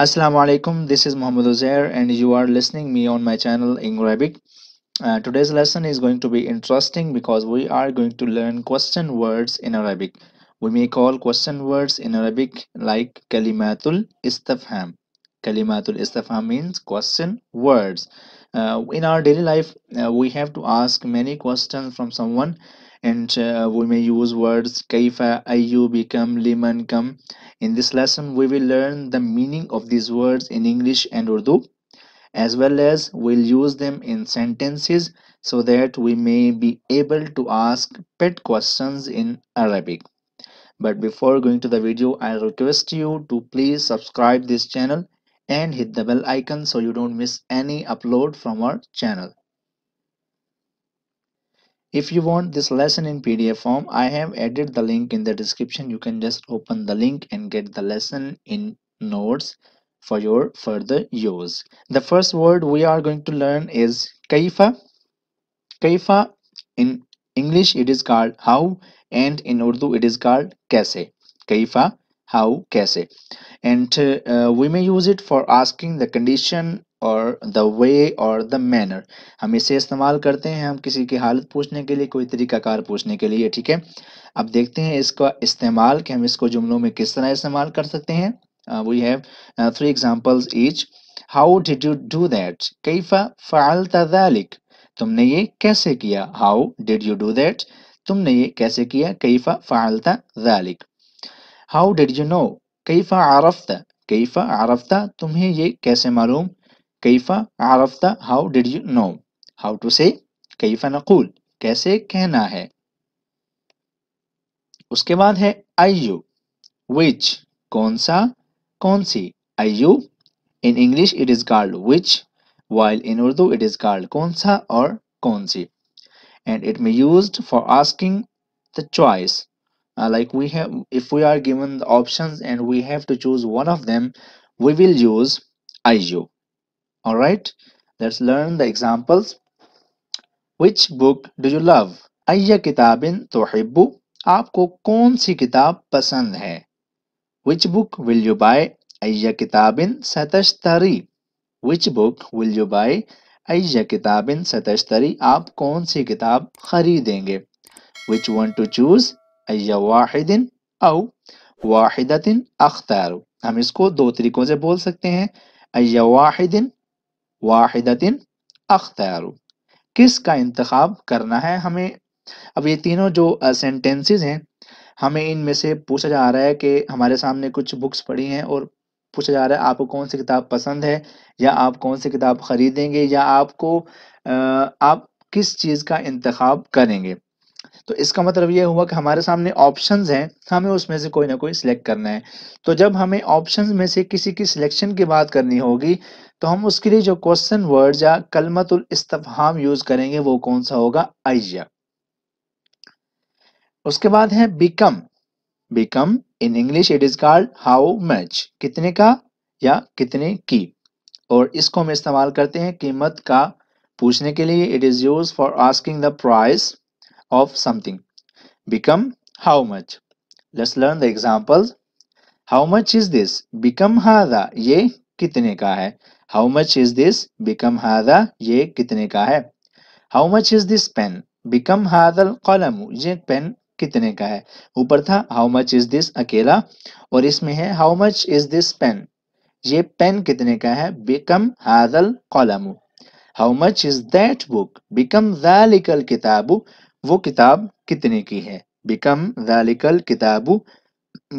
Assalamu alaikum this is Muhammad Uzair and you are listening me on my channel in Arabic uh, today's lesson is going to be interesting because we are going to learn question words in Arabic we may call question words in Arabic like kalimatul istafham. kalimatul istafham means question words uh, in our daily life uh, we have to ask many questions from someone and uh, we may use words kaifa, ayu, become, liman, come. In this lesson, we will learn the meaning of these words in English and Urdu as well as we'll use them in sentences so that we may be able to ask pet questions in Arabic. But before going to the video, I request you to please subscribe this channel and hit the bell icon so you don't miss any upload from our channel. If you want this lesson in PDF form, I have added the link in the description. You can just open the link and get the lesson in notes for your further use. The first word we are going to learn is kaifa. Kaifa in English it is called how and in Urdu it is called kaise. Kaifa, how, kaise. And uh, we may use it for asking the condition और the way और the manner हम इसे इस्तेमाल करते हैं हम किसी की हालत पूछने के लिए कोई तरीकाकार पूछने के लिए ठीक है अब देखते हैं इसका इस्तेमाल कि हम इसको जुमलों में किस तरह इस्तेमाल कर सकते हैं we have three examples each how did you do that कैफा फाल दैलिक तुमने ये कैसे किया how did you do that तुमने ये कैसे किया कैफा फाल दैलिक हाउ डिड यू नो कैफा आरफ्ता कैफा आरफ्ता तुम्हें ये कैसे मालूम कैफा आरफ्ता how did you know how to say कैफा नकूल कैसे कहना है उसके बाद है आयु विच कौन सा कौन सी आयु in English it is called which while in Urdu it is called कौन सा और कौन सी and it may used for asking the choice uh, like we have if we are given the options and we have to choose one of them we will use IU all right let's learn the examples which book do you love अय किताबिन तोहिबू आपको कौन सी किताब पसंद है which book will you buy अय किताबिन सतशतरी which book will you buy अय किताबिन सतशतरी आप कौन सी किताब खरीदेंगे विच वन टू चूज अय वाहिदिन औ वाहिदतिन अख्तार हम इसको दो तरीकों से बोल सकते हैं अय वाहिदिन वाहिदिन अख्तियार किस का इंतखब करना है हमें अब ये तीनों जो सेंटेंसेस हैं हमें इनमें से पूछा जा रहा है कि हमारे सामने कुछ बुक्स पढ़ी हैं और पूछा जा रहा है आपको कौन सी किताब पसंद है या आप कौन सी किताब ख़रीदेंगे या आपको आ, आप किस चीज़ का इंतखब करेंगे तो इसका मतलब ये हुआ कि हमारे सामने ऑप्शंस हैं हमें उसमें से कोई ना कोई सिलेक्ट करना है तो जब हमें ऑप्शंस में से किसी की सिलेक्शन की बात करनी होगी तो हम उसके लिए जो क्वेश्चन वर्ड या कलमतुल इस्तफाम यूज करेंगे वो कौन सा होगा आइजिया उसके बाद है बिकम बिकम in English it is called how much कितने का या कितने की और इसको हम इस्तेमाल करते हैं कीमत का पूछने के लिए it is use for asking the price of something become how much let's learn the examples how much is this become hada ye kitne ka hai how much is this become hada ye kitne ka hai how much is this pen become hadal qalam ye pen kitne ka hai upar tha how much is this akela aur isme hai how much is this pen ये pen कितने का है बिकम हादल कॉलम how much is that book बिकम दालिकल किताबु वो किताब कितने की है बिकम दालिकल किताबु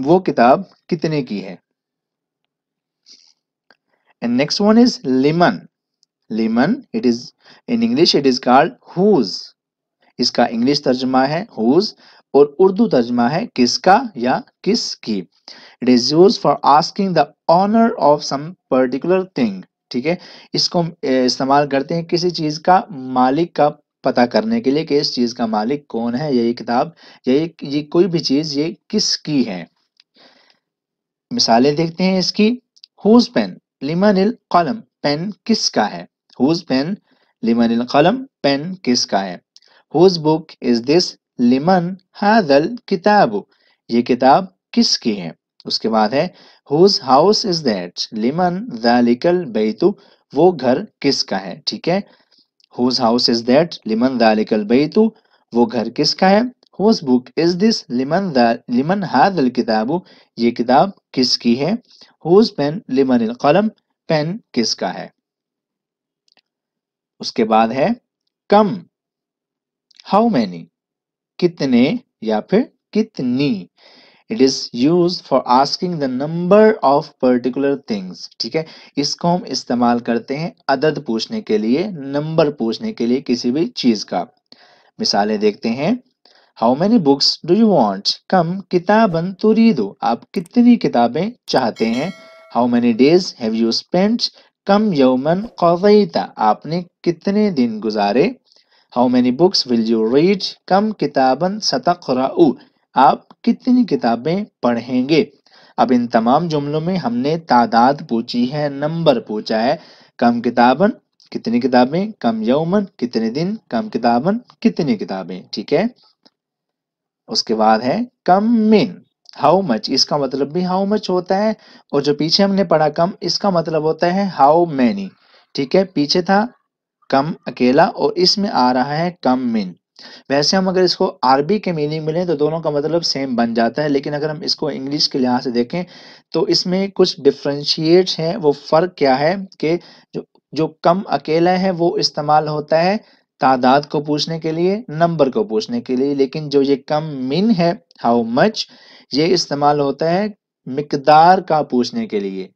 वो किताब कितने की है एंड नेक्स्ट वन इज लिमन लिमन it is in English it is called whose इसका इंग्लिश तर्जमा है हुज और उर्दू तर्जमा है किसका या किसकी it is use for asking the owner of some particular thing ठीक है इसको इस्तेमाल करते हैं किसी चीज का मालिक का पता करने के लिए कि इस चीज़ का मालिक कौन है यही किताब यही ये कोई भी चीज़ ये किसकी है मिसालें देखते हैं इसकी हुज पेन लिमन कलम पेन किसका है हुज पेन लिमनिल कलम पेन किसका है हुज बुक इज दिस लिमन हादल किताब ये किताब किसकी है उसके बाद है हुज हाउस इज दैट लिमन दालिकल बेतु वो घर किसका है ठीक है हुज हाउस इज दैट लिमन दालिकल बैतु वो घर किसका है हुज बुक इज दिस लिमन लिमन हादल किताबु ये किताब किसकी है हुज पेन लिमन कलम पेन किसका है उसके बाद है कम हाउ मैनी कितने या फिर कितनी it is use for asking the number of particular things ठीक है इसको हम इस्तेमाल करते हैं अदद पूछने के लिए नंबर पूछने के लिए किसी भी चीज का मिसालें देखते हैं how many books do you want कम किताबन तुरी दो आप कितनी किताबें चाहते हैं how many days have you spent कम यौमन कवैता आपने कितने दिन गुजारे how many books will you read कम किताबन सतखराउ आप कितनी किताबें पढ़ेंगे अब इन तमाम जुमलों में हमने तादाद पूछी है नंबर पूछा है कम किताबन कितनी किताबें कम यौमन कितने दिन कम किताबन कितनी किताबें ठीक है उसके बाद है कम मिन हाउ मच इसका मतलब भी हाउ मच होता है और जो पीछे हमने पढ़ा कम इसका मतलब होता है हाउ मैनी ठीक है पीछे था कम अकेला और इसमें आ रहा है कम मिन वैसे हम अगर इसको आरबी के मीनिंग में लें तो दोनों का मतलब सेम बन जाता है लेकिन अगर हम इसको इंग्लिश के लिहाज से देखें तो इसमें कुछ डिफ्रेंशिएट्स हैं वो फ़र्क क्या है कि जो जो कम अकेला है वो इस्तेमाल होता है तादाद को पूछने के लिए नंबर को पूछने के लिए लेकिन जो ये कम मिन है हाउ मच ये इस्तेमाल होता है मकदार का पूछने के लिए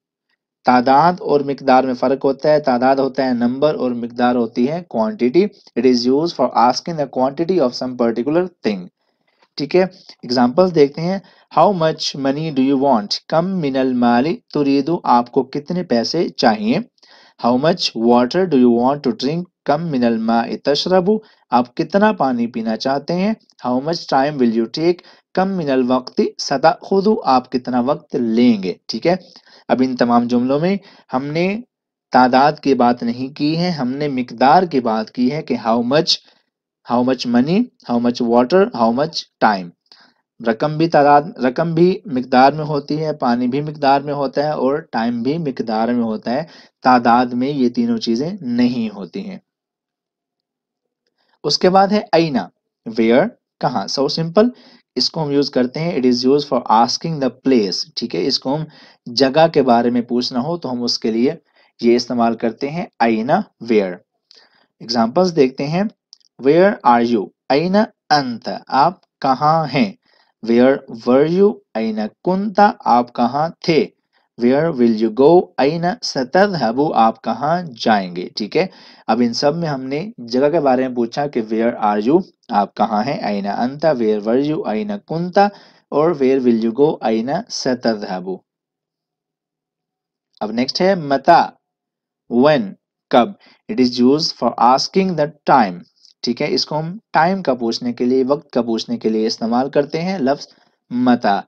तादाद और मकदार में फ़र्क होता है तादाद होता है नंबर और मकदार होती है quantity it is use for asking the quantity of some particular thing ठीक है एग्जाम्पल देखते हैं how much money do you want कम मिनल माली तुरीदू आपको कितने पैसे चाहिए how much water do you want to drink कम मिनल मा तशरबू आप कितना पानी पीना चाहते हैं how much time will you take कम मिनल वक्ती सदा खुद आप कितना वक्त लेंगे ठीक है अब इन तमाम जुमलों में हमने तादाद की बात नहीं की है हमने मकदार की बात की है कि how much how much money how much water how much time रकम भी तादाद रकम भी मकदार में होती है पानी भी मकदार में होता है और टाइम भी मकदार में होता है तादाद में ये तीनों चीज़ें नहीं होती हैं उसके बाद है आईना वेयर कहा सो सिंपल इसको हम यूज करते हैं it is use for asking the place ठीक है इसको हम जगह के बारे में पूछना हो तो हम उसके लिए ये इस्तेमाल करते हैं आईना वेयर एग्जाम्पल्स देखते हैं वेयर आर यू आईना अंत आप कहा हैं वेयर वर यू आईना कुंता आप कहा थे वेयर विल यू गो आईना सतधहबू आप कहाँ जाएंगे ठीक है अब इन सब में हमने जगह के बारे में पूछा कि वेयर आर यू आप कहाँ हैं आईना अंता वेयर वर यू आईना कुंता और वेयर विल यू गो आईना सतधहबू अब नेक्स्ट है मता वन कब it is use for asking the time ठीक है इसको हम टाइम का पूछने के लिए वक्त का पूछने के लिए इस्तेमाल करते हैं लफ्ज मता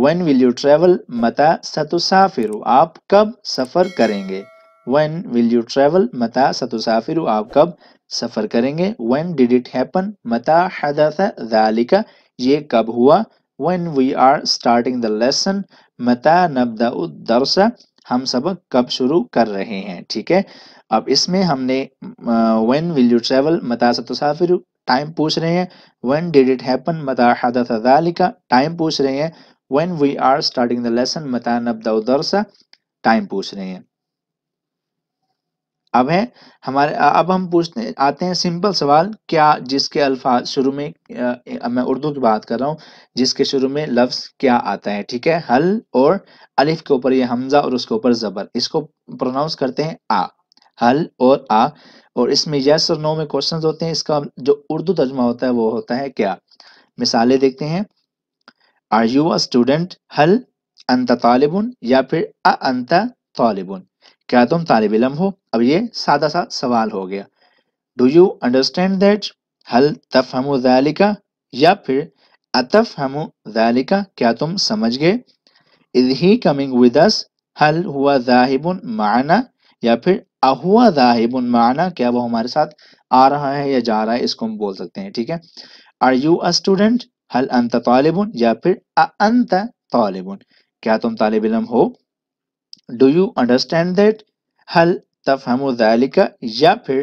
वन विल यू ट्रेवल मता सतुसाफिरु आप कब सफ़र करेंगे वन विल यू ट्रेवल मता सतुसाफिरु आप कब सफ़र करेंगे वन डिड इट हैपन मता हदथ ये कब हुआ when we are starting the lesson मता नबदा दरसा हम सबक कब शुरू कर रहे हैं ठीक है अब इसमें हमने वन विल यू ट्रेवल मता सतुसाफिरु टाइम पूछ रहे हैं When डिड इट happen? मता हदथ दालिका टाइम पूछ रहे हैं when we are starting the lesson बताना अब्दा उधर सा टाइम पूछ रहे हैं अब है हमारे अब हम पूछते आते हैं सिंपल सवाल क्या जिसके अल्फाज शुरू में आ, मैं उर्दू की बात कर रहा हूँ जिसके शुरू में लफ्ज़ क्या आता है ठीक है हल और अलिफ के ऊपर ये हमजा और उसके ऊपर ज़बर इसको प्रोनाउंस करते हैं आ हल और आ और इसमें यस और नो में क्वेश्चन होते हैं इसका जो उर्दू तर्जमा होता है वो होता है क्या मिसालें देखते हैं आर यू अ स्टूडेंट हल अंत तालिबुन या फिर अ अंत तालिबुन क्या तुम तालब इलम हो अब ये सादा सा सवाल हो गया डू यू अंडरस्टैंड दैट हल तफ ज़ालिका या फिर अतफ हमू ज़ालिका क्या तुम समझ गए is he coming with us हल हुआ जाहिबुन माना या फिर अहुआ जाहिबुन माना क्या वो हमारे साथ आ रहा है या जा रहा है इसको हम बोल सकते हैं ठीक है आर यू अ स्टूडेंट हल अंत तालिबुन या फिर अंत तालिबुन क्या तुम तालब इलम हो डू यू अंडरस्टैंड दैट हल तफहम ज़ालिका या फिर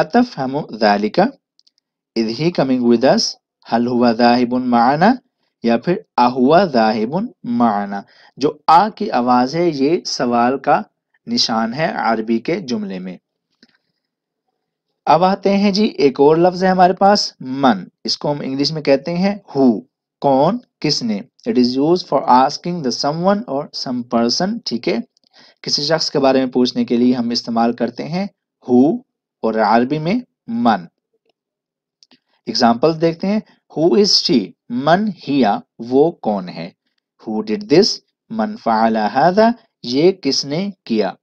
अतफहम ज़ालिका is he coming with us हल हुआ जाहिबुन माना या फिर अहुआ जाहिबुन माना जो आ की आवाज़ है ये सवाल का निशान है अरबी के जुमले में अब आते हैं जी एक और लफ्ज है हमारे पास मन इसको हम इंग्लिश में कहते हैं हु कौन किसने it is use for asking the someone और सम पर्सन ठीक है किसी शख्स के बारे में पूछने के लिए हम इस्तेमाल करते हैं हु और अरबी में मन एग्जाम्पल देखते हैं हु इज शी मन हिया वो कौन है हु डिड दिस मन फाला ये किसने किया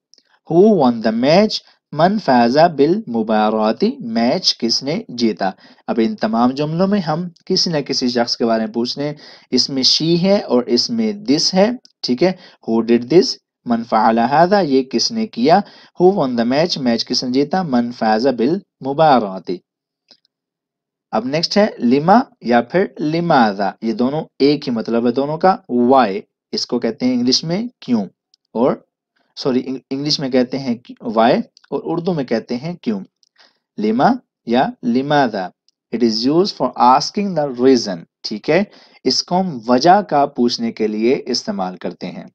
हु वन द मैच मन फैजा बिल मुबारती मैच किसने जीता अब इन तमाम जुमलों में हम किसी न किसी शख्स के बारे में पूछ रहे हैं इसमें शी है और इसमें दिस है ठीक है हु डिड दिस मन फ़ाला ये किसने किया who won the match match किसने जीता मन फैजा बिल मुबारती अब नेक्स्ट है लिमा या फिर लिमाजा ये दोनों एक ही मतलब है दोनों का वाई इसको कहते हैं इंग्लिश में क्यों और सॉरी इंग्लिश में कहते हैं वाई और उर्दू में कहते हैं क्यों लिमा या लिमादा it is use for asking the reason ठीक है इसको हम वजह का पूछने के लिए इस्तेमाल करते हैं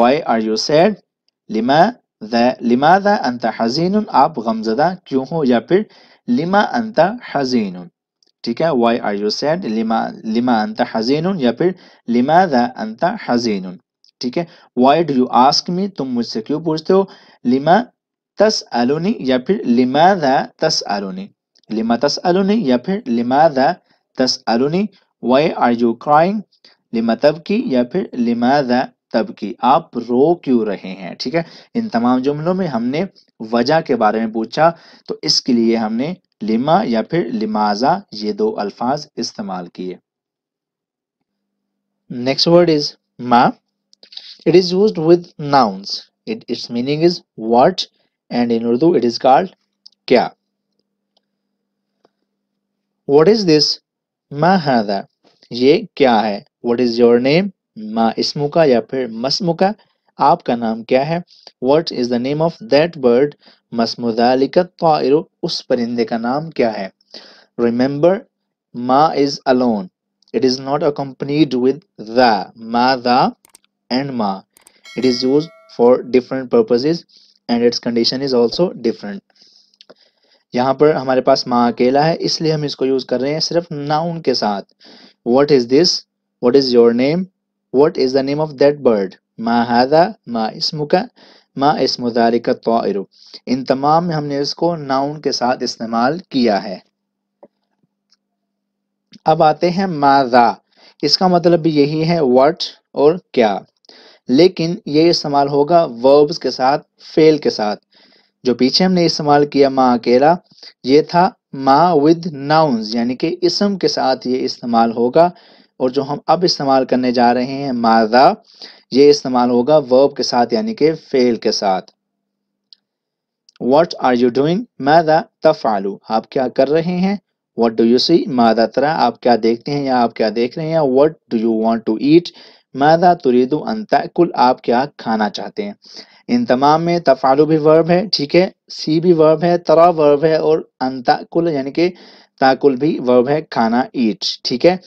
वाई आर यू सैड लिमा लिमादा अंता हजीन आप गमजदा क्यों हो या फिर लिमा अंता हजीन ठीक है वाई आर यू सैड लिमा लिमा अंता हजीन या फिर लिमादा अंता हजीन ठीक है why do you ask me तुम मुझसे क्यों पूछते हो लिमा तस अलोनी या फिर लिमा दा तस आलोनी लिमा तस अलोनी या फिर लिमा दा तस आलोनी वाई आर यू क्राइंग लिमा तब की या फिर लिमा दा तब की आप रो क्यों रहे हैं ठीक है इन तमाम जुमलों में हमने वजह के बारे में पूछा तो इसके लिए हमने लिमा या फिर लिमाजा ये दो अल्फाज इस्तेमाल किए नेक्स्ट वर्ड इज मा It is used with nouns. It, its meaning is what and in Urdu it is called kya. What is this? Ma hada. ये क्या है वट इज योर नेम मा इसमु का या फिर मसमु का आपका नाम क्या है what is the name of that bird मसमुदालिकरो उस परिंदे का नाम क्या है रिमेंबर मा is alone it is not accompanied with the मा the and ma. It is used for different purposes and its condition is also different. यहाँ पर हमारे पास माँ अकेला है इसलिए हम इसको यूज कर रहे हैं सिर्फ नाउन के साथ what is this what is your name what is the name of that bird माँ हैदा मा इसमुका माँ इसमुदारिका तो इन तमाम में हमने इसको नाउन के साथ इस्तेमाल किया है अब आते हैं माँ इसका मतलब भी यही है वट और क्या लेकिन ये इस्तेमाल होगा वर्ब्स के साथ फेल के साथ जो पीछे हमने इस्तेमाल किया माँ अकेला ये था माँ विद नाउन्स यानी कि इसम के साथ ये इस्तेमाल होगा और जो हम अब इस्तेमाल करने जा रहे हैं मादा ये इस्तेमाल होगा वर्ब के साथ यानी कि फेल के साथ वट आर यू डूइंग मादा तफालू आप क्या कर रहे हैं वट डू यू सी मादा तरह आप क्या देखते हैं या आप क्या देख रहे हैं what do you want to eat मादा तुरीदु अन आप क्या खाना चाहते हैं इन तमाम में तफालु भी वर्ब है ठीक है सी भी वर्ब है तरा वर्ब है और अंता कुल यानी कि ताकुल भी वर्ब है खाना ईट ठीक है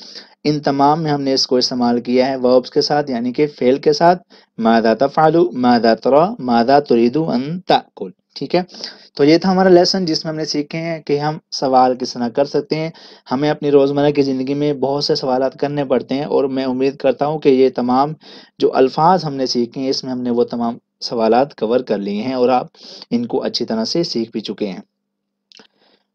इन तमाम में हमने इसको इस्तेमाल किया है वर्ब्स के साथ यानी कि फेल के साथ मादा तफालु मादा तरा मादा तुरीदु अन ठीक है तो ये था हमारा लेसन जिसमें हमने सीखे हैं कि हम सवाल किस तरह कर सकते हैं हमें अपनी रोज़मर्रा की ज़िंदगी में बहुत से सवाल करने पड़ते हैं और मैं उम्मीद करता हूँ कि ये तमाम जो अल्फाज हमने सीखे हैं इसमें हमने वो तमाम सवाल कवर कर लिए हैं और आप इनको अच्छी तरह से सीख भी चुके हैं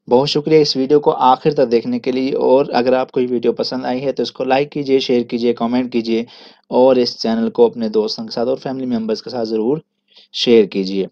बहुत शुक्रिया इस वीडियो को आखिर तक देखने के लिए और अगर आपको ये वीडियो पसंद आई है तो इसको लाइक कीजिए शेयर कीजिए कमेंट कीजिए और इस चैनल को अपने दोस्तों के साथ और फैमिली मेम्बर्स के साथ ज़रूर शेयर कीजिए